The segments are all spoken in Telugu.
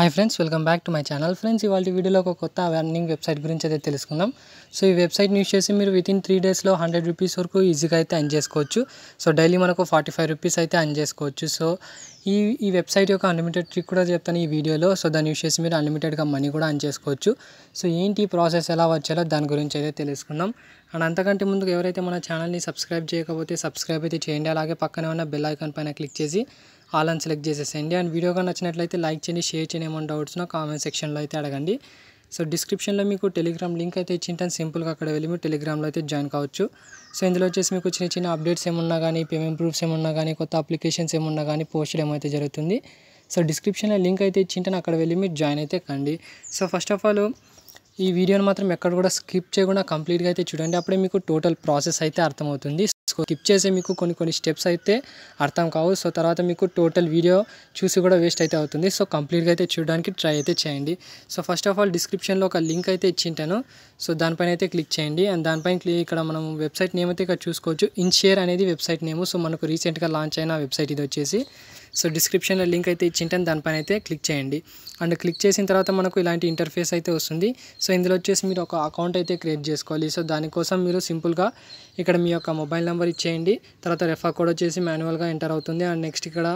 hi friends welcome back to my channel friends ఇవాళ వీడియోలో ఒక కొత్త అర్నింగ్ వెబ్సైట్ గురించి అయితే తెలుసుకుందాం సో ఈ వెబ్సైట్ యూస్ చేసి మీరు విత్ ఇన్ త్రీ డేస్లో హండ్రెడ్ రూపీస్ వరకు ఈజీగా అయితే అర్న్ చేసుకోవచ్చు సో డైలీ మనకు ఫార్టీ ఫైవ్ రూపీస్ అయితే అర్న్ చేసుకోవచ్చు సో ఈ ఈ వెబ్సైట్ యొక్క అన్లిమిటెడ్ ట్రిక్ కూడా చెప్తాను ఈ వీడియోలో సో దాన్ని యూస్ చేసి మీరు అన్లిమిటెడ్గా మనీ కూడా అర్న్ చేసుకోవచ్చు సో ఏంటి ప్రాసెస్ ఎలా వచ్చాలో దాని గురించి అయితే తెలుసుకుందాం అండ్ అంతకంటే ముందు ఎవరైతే మన ఛానల్ని సబ్స్క్రైబ్ చేయకపోతే సబ్స్క్రైబ్ అయితే చేయండి అలాగే పక్కనే ఉన్న బెల్ ఐకాన్ పైన క్లిక్ చేసి ఆల్ అని సెలెక్ట్ చేసేసేయండి అండ్ వీడియో కానీ నచ్చినట్లయితే లైక్ చేయండి షేర్ చేయండి ఏమైనా డౌట్స్ నా కామెంట్ సెక్షన్లో అయితే అడగండి సో డిస్క్రిప్షన్లో మీకు టెలిగ్రామ్ లింక్ అయితే ఇచ్చింటాను సింపుల్గా అక్కడ వెళ్ళి మీరు టెలిగ్రామ్లో అయితే జాయిన్ కావచ్చు సో ఇందులో వచ్చేసి మీకు చిన్న చిన్న అప్డేట్స్ ఏమున్నా కానీ పేమెంట్ ప్రూఫ్స్ ఏమున్నా కానీ కొత్త అప్లికేషన్స్ ఏమున్నా కానీ పోస్ట్ ఏమైతే జరుగుతుంది సో డిస్క్రిప్షన్లో లింక్ అయితే ఇచ్చింటాను అక్కడ వెళ్ళి మీరు జాయిన్ అయితే కండి సో ఫస్ట్ ఆఫ్ ఆల్ ఈ వీడియోని మాత్రం ఎక్కడ కూడా స్కిప్ చేయకుండా కంప్లీట్గా అయితే చూడండి అప్పుడే మీకు టోటల్ ప్రాసెస్ అయితే అర్థమవుతుంది స్కిప్ చేసే మీకు కొన్ని కొన్ని స్టెప్స్ అయితే అర్థం కావు సో తర్వాత మీకు టోటల్ వీడియో చూసి కూడా వేస్ట్ అయితే అవుతుంది సో కంప్లీట్గా అయితే చూడడానికి ట్రై అయితే చేయండి సో ఫస్ట్ ఆఫ్ ఆల్ డిస్క్రిప్షన్లో ఒక లింక్ అయితే ఇచ్చింటాను సో దానిపైన అయితే క్లిక్ చేయండి అండ్ దానిపైన ఇక్కడ మనం వెబ్సైట్ నేమ్ అయితే ఇక్కడ చూసుకోవచ్చు ఇన్షేర్ అనేది వెబ్సైట్ నేమ్ సో మనకు రీసెంట్గా లాంచ్ అయిన వెబ్సైట్ ఇది వచ్చేసి సో డిస్క్రిప్షన్లో లింక్ అయితే ఇచ్చింటే దానిపైన అయితే క్లిక్ చేయండి అండ్ క్లిక్ చేసిన తర్వాత మనకు ఇలాంటి ఇంటర్ఫేస్ అయితే వస్తుంది సో ఇందులో వచ్చేసి మీరు ఒక అకౌంట్ అయితే క్రియేట్ చేసుకోవాలి సో దానికోసం మీరు సింపుల్గా ఇక్కడ మీ యొక్క మొబైల్ నెంబర్ ఇచ్చేయండి తర్వాత రెఫర్ కోడ్ వచ్చేసి మాన్యువల్గా ఎంటర్ అవుతుంది అండ్ నెక్స్ట్ ఇక్కడ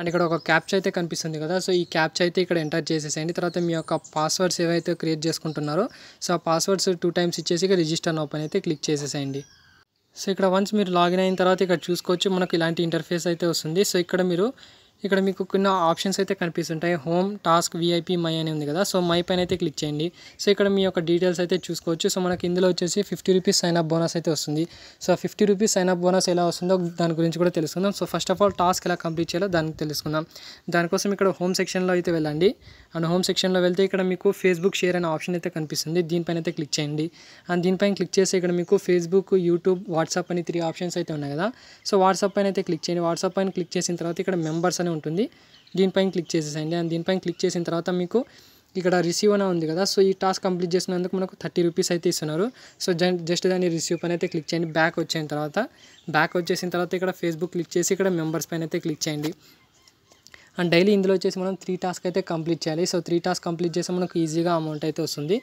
అండ్ ఇక్కడ ఒక క్యాప్చ్ అయితే కనిపిస్తుంది కదా సో ఈ క్యాప్చ్ అయితే ఇక్కడ ఎంటర్ చేసేసేయండి తర్వాత మీ యొక్క పాస్వర్డ్స్ ఏవైతే క్రియేట్ చేసుకుంటున్నారో సో ఆ పాస్వర్డ్స్ టూ టైమ్స్ ఇచ్చేసి ఇక రిజిస్టర్ ఓపెన్ అయితే క్లిక్ చేసేసేయండి సో ఇక్కడ వన్స్ మీరు లాగిన్ అయిన తర్వాత ఇక్కడ చూసుకోవచ్చు మనకు ఇలాంటి ఇంటర్ఫేస్ అయితే వస్తుంది సో ఇక్కడ మీరు ఇక్కడ మీకు కొన్ని ఆప్షన్స్ అయితే కనిపిస్తుంటాయి హోమ్ టాస్క్ విఐపి మై అని ఉంది కదా సో మై పైన అయితే క్లిక్ చేయండి సో ఇక్కడ మీ యొక్క డీటెయిల్స్ అయితే చూసుకోవచ్చు సో మనకి ఇందులో వచ్చేసి fifty rupees sign up bonus అయితే వస్తుంది so fifty rupees sign up bonus ఎలా వస్తుందో దాని గురించి కూడా తెలుసుకుందాం so first of all task ఎలా కంప్లీట్ చేయాలో దానికి తెలుసుకుందాం దానికోసం ఇక్కడ హోమ్ సెక్షన్లో అయితే వెళ్ళండి అండ్ హోమ్ సెక్షన్లో వెళ్తే ఇక్కడ మీకు ఫేస్బుక్ షేర్ అనే ఆప్షన్ అయితే కనిపిస్తుంది దీనిపైన అయితే క్లిక్ చేయండి అండ్ దీనిపైన క్లిక్ చేస్తే ఇక్కడ మీకు ఫేస్బుక్ యూట్యూబ్ వాట్సాప్ అని త్రీ ఆప్షన్స్ అయితే ఉన్నాయి కదా సో వాట్సాప్ పైన అయితే క్లిక్ చేయండి వాట్సాప్ పైన క్లిక్ చేసిన తర్వాత ఇక్కడ మెంబర్స్ అని ఉంటుంది దీనిపైన క్లిక్ చేసేసండి అండ్ దీనిపైన క్లిక్ చేసిన తర్వాత మీకు ఇక్కడ రిసీవ్ అనే ఉంది కదా సో ఈ టాస్క్ కంప్లీట్ చేసినందుకు మనకు థర్టీ రూపీస్ అయితే ఇస్తున్నారు సో జస్ట్ దాన్ని రిసీవ్ పైన అయితే క్లిక్ చేయండి బ్యాక్ వచ్చిన తర్వాత బ్యాక్ వచ్చేసిన తర్వాత ఇక్కడ ఫేస్బుక్ క్లిక్ చేసి ఇక్కడ మెంబర్స్ పైన అయితే క్లిక్ చేయండి అండ్ డైలీ ఇందులో వచ్చేసి మనం త్రీ టాస్క్ అయితే కంప్లీట్ చేయాలి సో త్రీ టాస్క్ కంప్లీట్ చేస్తే మనకు ఈజీగా అమౌంట్ అయితే వస్తుంది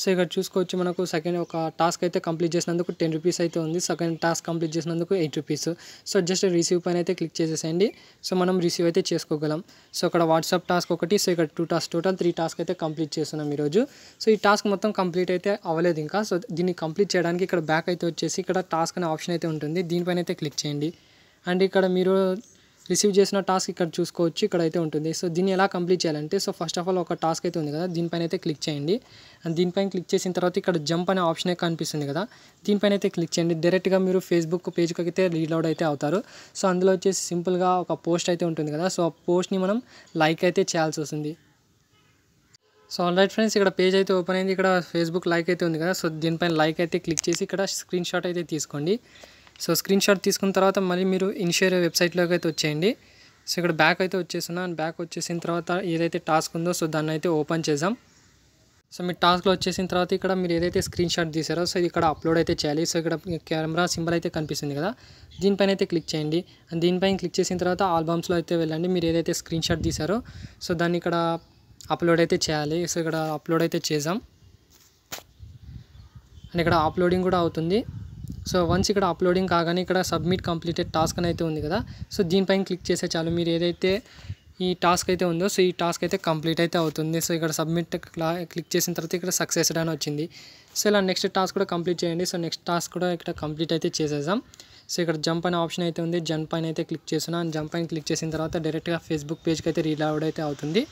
సో ఇక్కడ చూసుకోవచ్చు మనకు సెకండ్ ఒక టాస్క్ అయితే కంప్లీట్ చేసినందుకు టెన్ రూపీస్ అయితే ఉంది సెకండ్ టాస్క్ కంప్లీట్ చేసినందుకు eight rupees so just receive పైన అయితే క్లిక్ చేసేసేయండి సో మనం రిసీవ్ అయితే చేసుకోగలం సో అక్కడ వాట్సాప్ టాస్క్ ఒకటి సో ఇక్కడ two task total three task అయితే కంప్లీట్ చేస్తున్నాం ఈరోజు సో ఈ టాస్క్ మొత్తం కంప్లీట్ అయితే అవ్వలేదు ఇంకా సో దీన్ని కంప్లీట్ చేయడానికి ఇక్కడ బ్యాక్ అయితే వచ్చేసి ఇక్కడ టాస్క్ అనే ఆప్షన్ అయితే ఉంటుంది దీనిపైన అయితే క్లిక్ చేయండి అండ్ ఇక్కడ మీరు రిసీవ్ చేసిన టాస్క్ ఇక్కడ చూసుకోవచ్చు ఇక్కడ అయితే ఉంటుంది సో దీన్ని ఎలా కంప్లీట్ చేయాలంటే సో ఫస్ట్ ఆఫ్ ఆల్ ఒక టాస్క్ అయితే ఉంది కదా దీనిపైన అయితే క్లిక్ చేయండి అండ్ దీనిపైన క్లిక్ చేసిన తర్వాత ఇక్కడ జంప్ అనే ఆప్షన్ కనిపిస్తుంది కదా దీనిపైన అయితే క్లిక్ చేయండి డైరెక్ట్గా మీరు ఫేస్బుక్ పేజ్కి అయితే రీలోడ్ అయితే అవుతారు సో అందులో వచ్చేసి సింపుల్గా ఒక పోస్ట్ అయితే ఉంటుంది కదా సో ఆ పోస్ట్ని మనం లైక్ అయితే చేయాల్సి వస్తుంది సో ఆల్ రైట్ ఫ్రెండ్స్ ఇక్కడ పేజ్ అయితే ఓపెన్ అయింది ఇక్కడ ఫేస్బుక్ లైక్ అయితే ఉంది కదా సో దీనిపైన లైక్ అయితే క్లిక్ చేసి ఇక్కడ స్క్రీన్ షాట్ అయితే తీసుకోండి సో స్క్రీన్ షాట్ తీసుకున్న తర్వాత మళ్ళీ మీరు ఇన్షియర్ వెబ్సైట్లోకి అయితే వచ్చేయండి సో ఇక్కడ బ్యాక్ అయితే వచ్చేస్తున్నా అండ్ బ్యాక్ వచ్చేసిన తర్వాత ఏదైతే టాస్క్ ఉందో సో దాన్ని అయితే ఓపెన్ చేద్దాం సో మీ టాస్క్లో వచ్చేసిన తర్వాత ఇక్కడ మీరు ఏదైతే స్క్రీన్ షాట్ తీసారో సో ఇక్కడ అప్లోడ్ అయితే చేయాలి సో ఇక్కడ కెమెరా సింబల్ అయితే కనిపిస్తుంది కదా దీనిపైన అయితే క్లిక్ చేయండి అండ్ దీనిపైన క్లిక్ చేసిన తర్వాత ఆల్బమ్స్లో అయితే వెళ్ళండి మీరు ఏదైతే స్క్రీన్ షాట్ తీసారో సో దాన్ని ఇక్కడ అప్లోడ్ అయితే చేయాలి సో ఇక్కడ అప్లోడ్ అయితే చేద్దాం అండ్ ఇక్కడ అప్లోడింగ్ కూడా అవుతుంది సో వన్స్ ఇక్కడ అప్లోడింగ్ కాగానే ఇక్కడ సబ్మిట్ కంప్లీటెడ్ టాస్క్ అని అయితే ఉంది కదా సో దీనిపైన క్లిక్ చేసే చాలు మీరు ఏదైతే ఈ టాస్క్ అయితే ఉందో సో ఈ టాస్క్ అయితే కంప్లీట్ అయితే అవుతుంది సో ఇక్కడ సబ్మిట్ క్లిక్ చేసిన తర్వాత ఇక్కడ సక్సెస్ అని వచ్చింది సో ఇలా నెక్స్ట్ టాస్క్ కూడా కంప్లీట్ చేయండి సో నెక్స్ట్ టాస్క్ కూడా ఇక్కడ కంప్లీట్ అయితే చేసేసాం సో ఇక్కడ జంప్ అనే ఆప్షన్ అయితే ఉంది జంప్ పైన అయితే క్లిక్ చేస్తున్నాను జంప్ పైన క్లిక్ చేసిన తర్వాత డైరెక్ట్గా ఫేస్బుక్ పేజ్కి అయితే రీలోడ్ అయితే అవుతుంది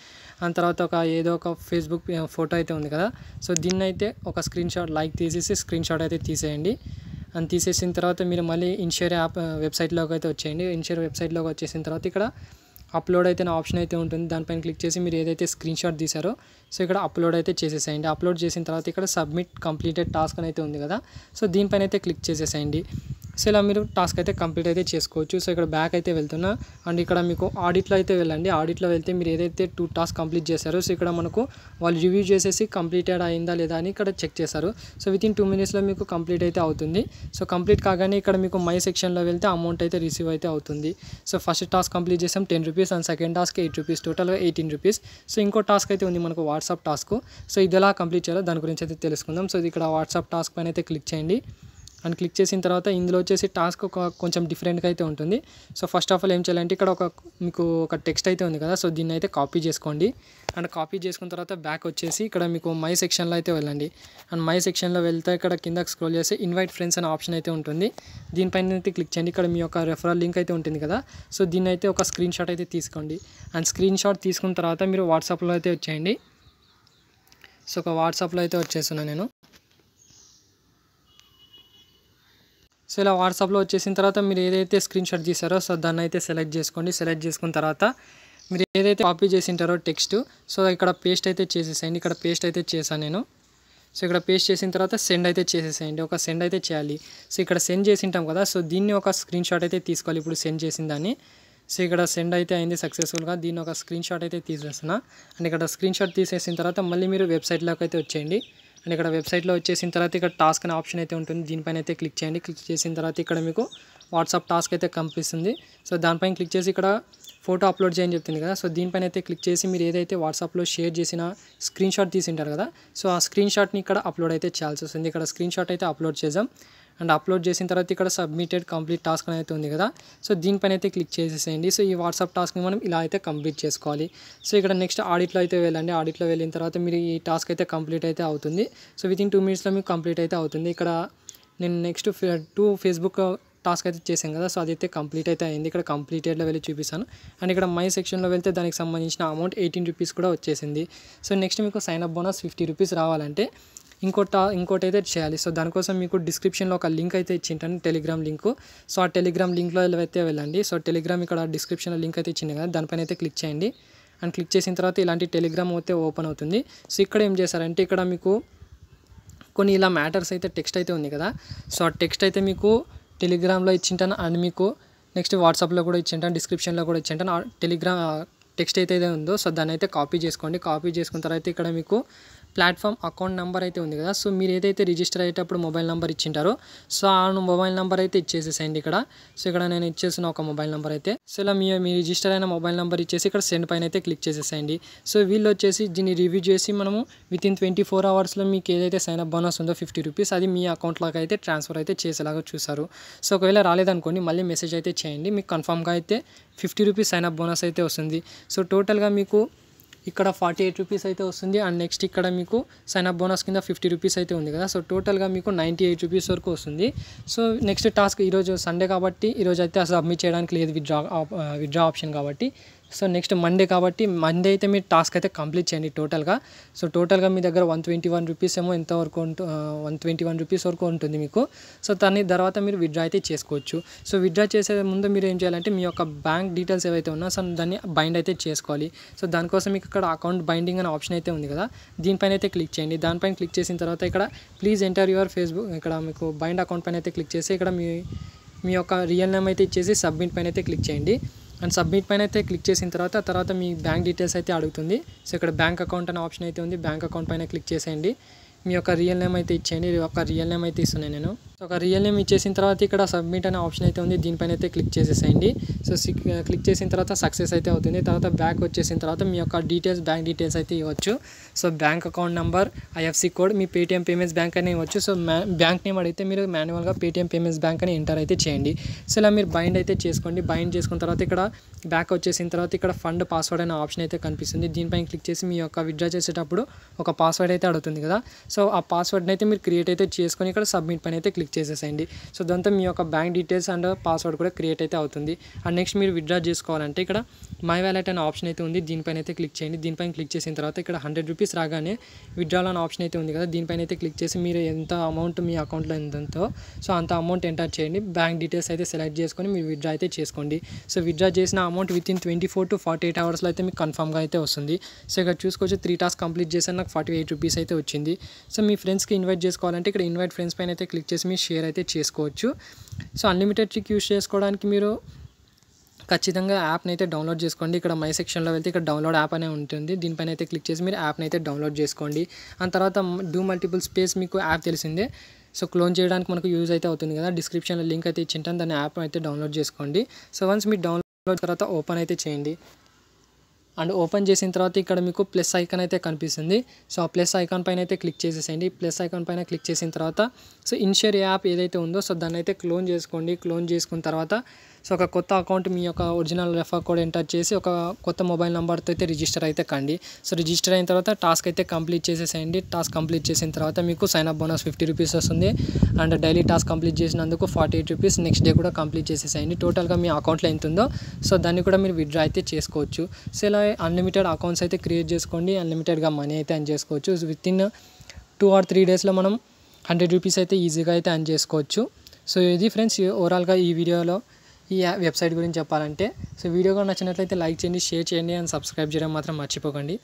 దాని తర్వాత ఒక ఏదో ఒక ఫేస్బుక్ ఫోటో అయితే ఉంది కదా సో దీన్ని అయితే ఒక స్క్రీన్ షాట్ లైక్ తీసేసి స్క్రీన్ షాట్ అయితే తీసేయండి అని తీసేసిన తర్వాత మీరు మళ్ళీ ఇన్షూర్ యాప్ వెబ్సైట్లోకి అయితే వచ్చేయండి ఇన్షూర్ వెబ్సైట్లోకి వచ్చేసిన తర్వాత ఇక్కడ అప్లోడ్ అయితే ఆప్షన్ అయితే ఉంటుంది దానిపైన క్లిక్ చేసి మీరు ఏదైతే స్క్రీన్ షాట్ తీసారో సో ఇక్కడ అప్లోడ్ అయితే చేసేసేయండి అప్లోడ్ చేసిన తర్వాత ఇక్కడ సబ్మిట్ కంప్లీటెడ్ టాస్క్ అయితే ఉంది కదా సో దీనిపైన అయితే క్లిక్ చేసేసేయండి సో ఇలా మీరు టాస్క్ అయితే కంప్లీట్ అయితే చేసుకోవచ్చు సో ఇక్కడ బ్యాక్ అయితే వెళ్తున్నా అండ్ ఇక్కడ మీకు ఆడిట్లో అయితే వెళ్ళండి ఆడిట్లో వెళ్తే మీరు ఏదైతే టూ టాస్క్ కంప్లీట్ చేశారో సో ఇక్కడ మనకు వాళ్ళు రివ్యూ చేసేసి కంప్లీటెడ్ అయిందా లేదా అని ఇక్కడ చెక్ చేశారు సో విత్ ఇన్ టూ మినిట్స్లో మీకు కంప్లీట్ అయితే అవుతుంది సో కంప్లీట్ కాగానే ఇక్కడ మీకు మై సెక్షన్లో వెళ్తే అమౌంట్ అయితే రిసీవ్ అయితే అవుతుంది సో ఫస్ట్ టాస్క్ కంప్లీట్ చేసాం ten rupees and second task eight rupees టోటల్గా ఎయిటీన్ రూపీస్ సో ఇంకో టాస్క్ అయితే ఉంది మనకు వాట్సాప్ టాస్క్ సో ఇది ఎలా కంప్లీట్ చేయాలో దాని గురించి అయితే తెలుసుకుందాం సో ఇది ఇక్కడ వాట్సాప్ టాస్క్ పైన అయితే క్లిక్ చేయండి అండ్ క్లిక్ చేసిన తర్వాత ఇందులో వచ్చేసి టాస్క్ ఒక కొంచెం డిఫరెంట్గా అయితే ఉంటుంది సో ఫస్ట్ ఆఫ్ ఆల్ ఏం చేయాలంటే ఇక్కడ ఒక మీకు ఒక టెక్స్ట్ అయితే ఉంది కదా సో దీన్ని అయితే కాపీ చేసుకోండి అండ్ కాపీ చేసుకున్న తర్వాత బ్యాక్ వచ్చేసి ఇక్కడ మీకు మై సెక్షన్లో అయితే వెళ్ళండి అండ్ మై సెక్షన్లో వెళ్తే ఇక్కడ కింద స్క్రోల్ చేసి ఇన్వైట్ ఫ్రెండ్స్ అనే ఆప్షన్ అయితే ఉంటుంది దీనిపైన అయితే క్లిక్ చేయండి ఇక్కడ మీ యొక్క రెఫరల్ లింక్ అయితే ఉంటుంది కదా సో దీన్ని అయితే ఒక స్క్రీన్ షాట్ అయితే తీసుకోండి అండ్ స్క్రీన్ షాట్ తీసుకున్న తర్వాత మీరు వాట్సాప్లో అయితే వచ్చేయండి సో ఒక వాట్సాప్లో అయితే వచ్చేస్తున్నాను నేను సో ఇలా వాట్సాప్లో వచ్చేసిన తర్వాత మీరు ఏదైతే స్క్రీన్ షాట్ తీసారో సో దాన్ని అయితే సెలెక్ట్ చేసుకోండి సెలెక్ట్ చేసుకున్న తర్వాత మీరు ఏదైతే కాపీ చేసింటారో టెక్స్ట్ సో ఇక్కడ పేస్ట్ అయితే చేసేసేయండి ఇక్కడ పేస్ట్ అయితే చేశాను నేను సో ఇక్కడ పేస్ట్ చేసిన తర్వాత సెండ్ అయితే చేసేసేయండి ఒక సెండ్ అయితే చేయాలి సో ఇక్కడ సెండ్ చేసింటాం కదా సో దీన్ని ఒక స్క్రీన్ షాట్ అయితే తీసుకోవాలి ఇప్పుడు సెండ్ చేసిన దాన్ని సో ఇక్కడ సెండ్ అయితే అయింది సక్సెస్ఫుల్గా దీన్ని ఒక స్క్రీన్ షాట్ అయితే తీసేస్తున్నా అండ్ ఇక్కడ స్క్రీన్ షాట్ తీసేసిన తర్వాత మళ్ళీ మీరు వెబ్సైట్లోకి అయితే వచ్చేయండి అండ్ ఇక్కడ వెబ్సైట్లో వచ్చేసిన తర్వాత ఇక్కడ టాస్క్ అనే ఆప్షన్ అయితే ఉంటుంది దీనిపైన అయితే క్లిక్ చేయండి క్లిక్ చేసిన తర్వాత ఇక్కడ మీకు వాట్సాప్ టాస్క్ అయితే కనిపిస్తుంది సో దానిపైన క్లిక్ చేసి ఇక్కడ ఫోటో అప్లోడ్ చేయని చెప్తుంది కదా సో దీనిపైన అయితే క్లిక్ చేసి మీరు ఏదైతే వాట్సాప్లో షేర్ చేసిన స్క్రీన్ షాట్ తీసింటారు కదా సో ఆ స్క్రీన్ షాట్ని ఇక్కడ అప్లోడ్ అయితే చేయాల్సి వస్తుంది ఇక్కడ స్క్రీన్ షాట్ అయితే అప్లోడ్ చేద్దాం అండ్ అప్లోడ్ చేసిన తర్వాత ఇక్కడ సబ్మిటెడ్ కంప్లీట్ టాస్క్ అనేది ఉంది కదా సో దీనిపైన అయితే క్లిక్ చేసేసేయండి సో ఈ వాట్సాప్ టాస్క్ని మనం ఇలా అయితే కంప్లీట్ చేసుకోవాలి సో ఇక్కడ నెక్స్ట్ ఆడిట్లో అయితే వెళ్ళండి ఆడిట్లో వెళ్ళిన తర్వాత మీరు ఈ టాస్క్ అయితే కంప్లీట్ అయితే అవుతుంది సో వితిన్ టూ మినిట్స్లో మీకు కంప్లీట్ అయితే అవుతుంది ఇక్కడ నేను నెక్స్ట్ టూ ఫేస్బుక్ టాస్క్ అయితే చేసాం కదా సో అదైతే కంప్లీట్ అయితే అయింది ఇక్కడ కంప్లీటెడ్లో వెళ్ళి చూపిస్తాను అండ్ ఇక్కడ మై సెక్షన్లో వెళ్తే దానికి సంబంధించిన అమౌంట్ ఎయిటీన్ రూపీస్ కూడా వచ్చేసింది సో నెక్స్ట్ మీకు sign up bonus fifty rupees రావాలంటే ఇంకోట ఇంకోటి అయితే చేయాలి సో దానికోసం మీకు డిస్క్రిప్షన్లో ఒక లింక్ అయితే ఇచ్చింటాను టెలిగ్రామ్ లింక్ సో ఆ టెలిగ్రామ్ లింక్లో అయితే వెళ్ళండి సో టెలిగ్రామ్ ఇక్కడ డిస్క్రిప్షన్లో లింక్ అయితే ఇచ్చింది కదా దానిపైన అయితే క్లిక్ చేయండి అండ్ క్లిక్ చేసిన తర్వాత ఇలాంటి టెలిగ్రామ్ అయితే ఓపెన్ అవుతుంది సో ఇక్కడ ఏం చేశారంటే ఇక్కడ మీకు కొన్ని ఇలా మ్యాటర్స్ అయితే టెక్స్ట్ అయితే ఉంది కదా సో ఆ టెక్స్ట్ అయితే మీకు టెలిగ్రామ్లో ఇచ్చింటాను అండ్ మీకు నెక్స్ట్ వాట్సాప్లో కూడా ఇచ్చింటాను డిస్క్రిప్షన్లో కూడా ఇచ్చింటాను టెలిగ్రామ్ టెక్స్ట్ అయితే ఉందో సో దాన్ని అయితే కాపీ చేసుకోండి కాపీ చేసుకున్న తర్వాత ఇక్కడ మీకు ప్లాట్ఫామ్ అకౌంట్ నెంబర్ అయితే ఉంది కదా సో మీరు ఏదైతే రిజిస్టర్ అయ్యేటప్పుడు మొబైల్ నెంబర్ ఇచ్చింటారో సో ఆ మొబైల్ నెంబర్ అయితే ఇచ్చేసేసేయండి ఇక్కడ సో ఇక్కడ నేను ఇచ్చేసిన ఒక మొబైల్ నెంబర్ అయితే సో ఇలా మీ మీ రిజిస్టర్ అయిన మొబైల్ నెంబర్ ఇచ్చేసి ఇక్కడ సెండ్ పైన అయితే క్లిక్ చేసేసేయండి సో వీళ్ళు వచ్చేసి దీన్ని రివ్యూ చేసి మనము విత్ ఇన్ ట్వంటీ ఫోర్ అవర్స్లో మీకు ఏదైతే సైన్ అప్ బోనస్ ఉందో ఫిఫ్టీ రూపీస్ అది మీ అకౌంట్లోకి అయితే ట్రాన్స్ఫర్ అయితే చేసేలాగా చూసారు సో ఒకవేళ రాలేదనుకోండి మళ్ళీ మెసేజ్ అయితే చేయండి మీకు కన్ఫామ్గా అయితే fifty rupees sign up bonus అయితే వస్తుంది సో టోటల్గా మీకు ఇక్కడ ఫార్టీ ఎయిట్ రూపీస్ అయితే వస్తుంది అండ్ నెక్స్ట్ ఇక్కడ మీకు సైన్ బోనస్ కింద ఫిఫ్టీ రూపీస్ అయితే ఉంది కదా సో టోటల్గా మీకు నైంటీ ఎయిట్ రూపీస్ వరకు వస్తుంది సో నెక్స్ట్ టాస్క్ ఈరోజు సండే కాబట్టి ఈరోజు అయితే సబ్మిట్ చేయడానికి లేదు విత్డ్రా విత్డ్రా ఆప్షన్ కాబట్టి సో నెక్స్ట్ మండే కాబట్టి మండే అయితే మీరు టాస్క్ అయితే కంప్లీట్ చేయండి టోటల్గా సో టోటల్గా మీ దగ్గర వన్ ట్వంటీ వన్ రూపీస్ ఏమో ఎంత వరకు ఉంటు వన్ ట్వంటీ వన్ రూపీస్ వరకు ఉంటుంది మీకు సో దాని తర్వాత మీరు విత్డ్రా అయితే చేసుకోవచ్చు సో విత్డ్రా చేసే ముందు మీరు ఏం చేయాలంటే మీ యొక్క బ్యాంక్ డీటెయిల్స్ ఏవైతే ఉన్నా సో దాన్ని బైండ్ అయితే చేసుకోవాలి సో దానికోసం మీకు ఇక్కడ అకౌంట్ బైండింగ్ అనే ఆప్షన్ అయితే ఉంది కదా దీనిపైన అయితే క్లిక్ చేయండి దానిపైన క్లిక్ చేసిన తర్వాత ఇక్కడ ప్లీజ్ ఎంటర్ యువర్ ఫేస్బుక్ ఇక్కడ మీకు బైండ్ అకౌంట్ పైన అయితే క్లిక్ చేసి ఇక్కడ మీ మీ యొక్క రియల్ నేమ్ అయితే ఇచ్చేసి సబ్మిట్ పైన అయితే క్లిక్ చేయండి అండ్ సబ్మిట్ పైన అయితే క్లిక్ చేసిన తర్వాత తర్వాత మీ బ్యాంక్ డీటెయిల్స్ అయితే అడుగుతుంది సో ఇక్కడ బ్యాంక్ అకౌంట్ అనే ఆప్షన్ అయితే ఉంది బ్యాంక్ అకౌంట్ పైన క్లిక్ చేసేయండి మీ యొక్క రియల్ నేమ్ అయితే ఇచ్చేయండి ఒక రియల్ నేమ్ అయితే ఇస్తున్నాను నేను సో ఒక రియల్ నేమ్ ఇచ్చేసిన తర్వాత ఇక్కడ సబ్మిట్ అనే ఆప్షన్ అయితే ఉంది దీనిపైన అయితే క్లిక్ చేసేసేయండి సో క్లిక్ uh, చేసిన తర్వాత సక్సెస్ అయితే అవుతుంది తర్వాత బ్యాక్ వచ్చేసిన తర్వాత మీ యొక్క డీటెయిల్స్ బ్యాంక్ డీటెయిల్స్ అయితే ఇవ్వచ్చు so bank account number IFSC code మీ పేటీఎం పేమెంట్స్ బ్యాంక్ అనే ఇవ్వచ్చు సో బ్యాంక్ నేమ్ అడిగితే మీరు మాన్యువల్గా పేటీఎం పేమెంట్స్ బ్యాంక్ అని ఎంటర్ అయితే చేయండి సో ఇలా మీరు బైండ్ అయితే చేసుకోండి బైండ్ చేసుకున్న తర్వాత ఇక్కడ బ్యాక్ వచ్చేసిన తర్వాత ఇక్కడ ఫండ్ పాస్వర్డ్ అనే ఆప్షన్ అయితే కనిపిస్తుంది దీనిపైన క్లిక్ చేసి మీ యొక్క విత్డ్రా చేసేటప్పుడు ఒక పాస్వర్డ్ అయితే అడుగుతుంది కదా సో ఆ పాస్వర్డ్ని అయితే మీరు క్రియేట్ అయితే చేసుకొని ఇక్కడ సబ్మిట్ పైన అయితే క్లిక్ క్లిక్ చేసేసేయండి సో దాంతో మీ యొక్క బ్యాంక్ డీటెయిల్స్ అండ్ పాస్వర్డ్ కూడా క్రియేట్ అయితే అవుతుంది అండ్ నెక్స్ట్ మీరు విత్డ్రా చేసుకోవాలంటే ఇక్కడ మై వ్యాలెట్ అనే ఆప్షన్ అయితే ఉంది దీనిపైన అయితే క్లిక్ చేయండి దీనిపైన క్లిక్ చేసిన తర్వాత ఇక్కడ హండ్రెడ్ రూపీస్ రాగానే విత్డ్రాల్ అనే ఆప్షన్ అయితే ఉంది కదా దీనిపైన అయితే క్లిక్ చేసి మీరు ఎంత అమౌంట్ మీ అకౌంట్లో ఎంతంతో సో అంత అమౌంట్ ఎంటర్ చేయండి బ్యాంక్ డీటెయిల్స్ అయితే సెలెక్ట్ చేసుకొని మీరు విత్డ్రా అయితే చేసుకోండి సో విత్డ్రా చేసిన amount with in twenty four to forty eight అవర్స్లో అయితే మీకు కన్ఫర్మ్గా అయితే వస్తుంది సో ఇక్కడ చూసుకోవచ్చు త్రీ టాస్క్ కంప్లీట్ చేసాను నాకు ఫార్టీ ఎయిట్ రూపీస్ అయితే వచ్చింది సో మీ ఫ్రెండ్స్కి ఇన్వైట్ చేసుకోవాలంటే ఇక్కడ ఇన్వైట్ ఫ్రెండ్స్ పైన అయితే క్లిక్ చేసి మీ షేర్ అయితే చేసుకోవచ్చు సో అన్లిమిటెడ్ ట్రిక్ యూస్ చేసుకోవడానికి మీరు ఖచ్చితంగా యాప్ని అయితే డౌన్లోడ్ చేసుకోండి ఇక్కడ మై సెక్షన్లో వెళ్తే ఇక్కడ డౌన్లోడ్ యాప్ అనే ఉంటుంది దీనిపైన అయితే క్లిక్ చేసి మీరు యాప్ని అయితే డౌన్లోడ్ చేసుకోండి ఆ తర్వాత డూ మల్టిపుల్ స్పేస్ మీకు యాప్ తెలిసిందే సో క్లోన్ చేయడానికి మనకు యూజ్ అయితే అవుతుంది కదా డిస్క్రిప్షన్లో లింక్ అయితే ఇచ్చింటాను దాని యాప్ అయితే డౌన్లోడ్ చేసుకోండి సో వన్స్ మీరు డౌన్లోడ్ తర్వాత ఓపెన్ అయితే చేయండి అండ్ ఓపెన్ చేసిన తర్వాత ఇక్కడ మీకు ప్లస్ ఐకాన్ అయితే కనిపిస్తుంది సో ఆ ప్లస్ ఐకాన్ పైన అయితే క్లిక్ చేసేసేయండి ప్లస్ ఐకాన్ పైన క్లిక్ చేసిన తర్వాత సో ఇన్షియర్ యాప్ ఏదైతే ఉందో సో దాన్ని అయితే క్లోన్ చేసుకోండి క్లోన్ చేసుకున్న తర్వాత సో ఒక కొత్త అకౌంట్ మీ యొక్క ఒరిజినల్ రెఫర్ కోడ్ ఎంటర్ చేసి ఒక కొత్త మొబైల్ నెంబర్తో అయితే రిజిస్టర్ అయితే కండి సో రిజిస్టర్ అయిన తర్వాత టాస్క్ అయితే కంప్లీట్ చేసేసేయండి టాస్క్ కంప్లీట్ చేసిన తర్వాత మీకు sign up bonus fifty rupees వస్తుంది అండ్ డైలీ టాస్క్ కంప్లీట్ చేసినందుకు forty eight rupees next day కూడా కంప్లీట్ చేసేసేయండి టోటల్గా మీ అకౌంట్లో ఎంత ఉందో సో దాన్ని కూడా మీరు విత్డ్రా అయితే చేసుకోవచ్చు సో ఇలా అన్లిమిటెడ్ అకౌంట్స్ అయితే క్రియేట్ చేసుకోండి అన్లిమిటెడ్గా మనీ అయితే అని చేసుకోవచ్చు with in two or three డేస్లో మనం హండ్రెడ్ రూపీస్ అయితే ఈజీగా అయితే అన్ చేసుకోవచ్చు సో ఇది ఫ్రెండ్స్ ఓవరాల్గా ఈ వీడియోలో ఈ వెబ్సైట్ గురించి చెప్పాలంటే సో వీడియో కూడా నచ్చినట్లయితే లైక్ చేయండి షేర్ చేయండి అండ్ సబ్స్క్రైబ్ చేయడం మాత్రం మర్చిపోకండి